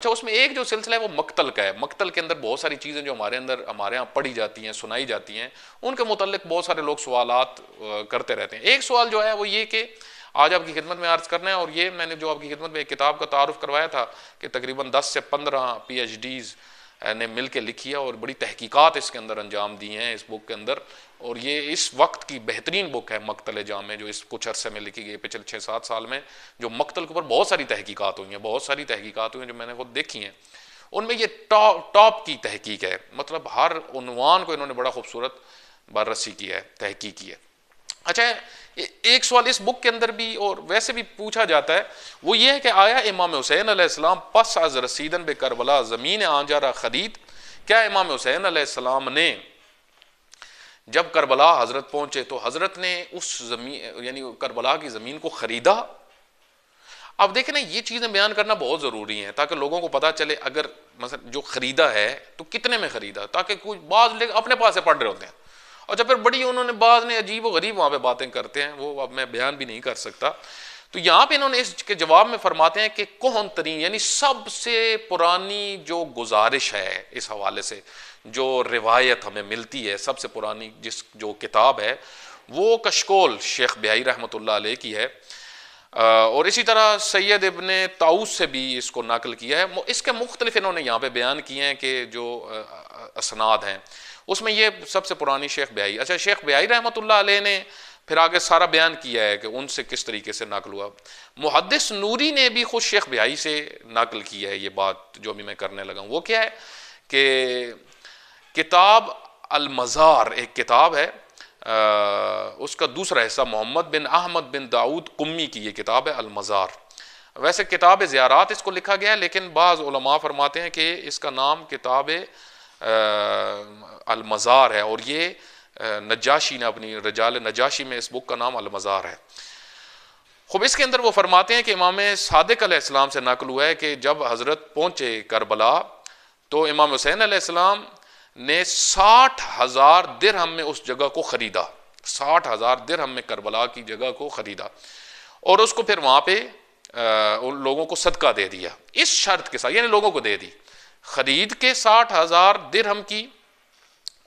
अच्छा उसमें एक जो सिलसिला है वो मकतल का है मकतल के अंदर बहुत सारी चीज़ें जो हमारे अंदर हमारे यहाँ पढ़ी जाती हैं सुनाई जाती हैं उनके मुतलक बहुत सारे लोग सवाल करते रहते हैं एक सवाल जो है वो ये कि आज आपकी खिदमत में अर्ज करना है और ये मैंने जो आपकी खिदमत में एक किताब का तारुफ करवाया था कि तकरीबन 10 से 15 पीएचडीज़ ने मिल के लिखी है और बड़ी तहकीकात इसके अंदर अंजाम दी हैं इस बुक के अंदर और ये इस वक्त की बेहतरीन बुक है मकतल जामे जो इस कुछ अरसे में लिखी गई पिछले छः सात साल में जो मकतल के ऊपर बहुत सारी तहकीकात हुई हैं बहुत सारी तहकीकात हुई हैं जो मैंने खुद देखी हैं उनमें ये टॉप टॉप की तहकीक है मतलब हर उनवान को इन्होंने बड़ा खूबसूरत बररसी की है तहकीक की है अच्छा एक सवाल इस बुक के अंदर भी और वैसे भी पूछा जाता है वो ये है कि आया इमाम हुसैन आसमाम पस आज रसीदन बे करबला ज़मीन रहा ख़रीद क्या इमाम हुसैन आसमाम ने जब करबला हज़रत पहुंचे तो हज़रत ने उस ज़मीन यानी करबला की ज़मीन को ख़रीदा अब देखें ना ये चीज़ें बयान करना बहुत ज़रूरी है ताकि लोगों को पता चले अगर मतलब जो ख़रीदा है तो कितने में ख़रीदा ताकि कुछ बाज अपने पास से पढ़ रहे होते हैं अच्छा फिर बड़ी उन्होंने बाद में अजीब व गरीब वहाँ पे बातें करते हैं वो अब मैं बयान भी नहीं कर सकता तो यहाँ पे इन्होंने इसके जवाब में फरमाते हैं कि कौन तरीन यानी सबसे पुरानी जो गुजारिश है इस हवाले से जो रिवायत हमें मिलती है सबसे पुरानी जिस जो किताब है वो कशकोल शेख ब्याई रहमत की है और इसी तरह सैयद इबन ताउस से भी इसको नकल किया है इसके मुख्तलिफ इन्होंने यहाँ पे बयान किए हैं कि जो असनाद हैं उसमें ये सबसे पुरानी शेख ब्याई अच्छा शेख ब्याई रहमत ने फिर आगे सारा बयान किया है कि उनसे किस तरीके से नकल हुआ मुहदस नूरी ने भी खुद शेख ब्याई से नकल की है ये बात जो भी मैं करने लगा हूँ वो क्या है कि किताब अलमज़ार एक किताब है आ, उसका दूसरा हिस्सा मोहम्मद बिन अहमद बिन दाऊद कुम्मी की ये किताब है अलमज़ार वैसे किताब ज़्यारात इसको लिखा गया है लेकिन बाज़ फरमाते हैं कि इसका नाम किताब अलमज़ार है और ये नजाशी ने अपनी रजाल नजाशी में इस बुक का नाम अलमज़ार है खूब इसके अंदर वो फरमाते हैं कि इमाम सादक आसलाम से नकल हुआ है कि जब हज़रत पहुँचे करबला तो इमाम हुसैन आसलाम ने साठ हज़ार दिरहम में उस जगह को ख़रीदा साठ हज़ार दिरहम में करबला की जगह को ख़रीदा और उसको फिर वहाँ पे उन लोगों को सदका दे दिया इस शर्त के साथ यानी लोगों को दे दी खरीद के साठ हजार दिरहम की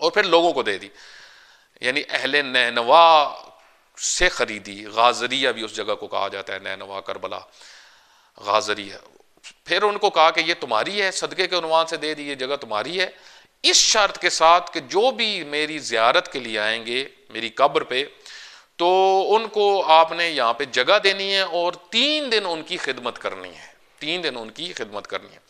और फिर लोगों को दे दी यानी अहले नैनवा से खरीदी गाजरिया भी उस जगह को कहा जाता है नैनवा करबला गाजरिया फिर उनको कहा कि ये तुम्हारी है सदक़े के अनुमान से दे दी ये जगह तुम्हारी है इस शर्त के साथ कि जो भी मेरी जियारत के लिए आएंगे मेरी कब्र पे तो उनको आपने यहाँ पे जगह देनी है और तीन दिन उनकी खिदमत करनी है तीन दिन उनकी खिदमत करनी है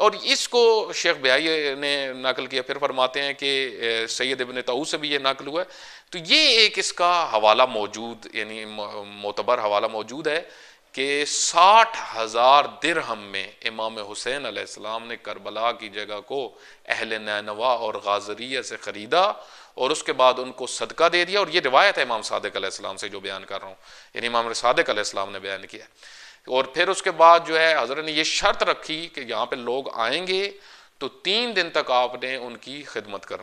और इसको शेख ब्याई ने नकल किया फिर फरमाते हैं कि सैद इबन ताऊ से भी ये नकल हुआ है तो ये एक इसका हवाला मौजूद यानी मोतबर हवाला मौजूद है कि साठ हज़ार दिरहम में इमाम हुसैन आसमाम ने करबला की जगह को अहल नैनवा और गाजरिया से ख़रीदा और उसके बाद उनको सदका दे दिया और ये रिवायत है इमाम सदक आसमाम से जो बयान कर रहा हूँ यानी इमाम सदक आसमाम ने बयान किया और फिर उसके बाद जो है हज़रत ने यह शर्त रखी कि यहां पे लोग आएंगे तो तीन दिन तक आपने उनकी खिदमत करनी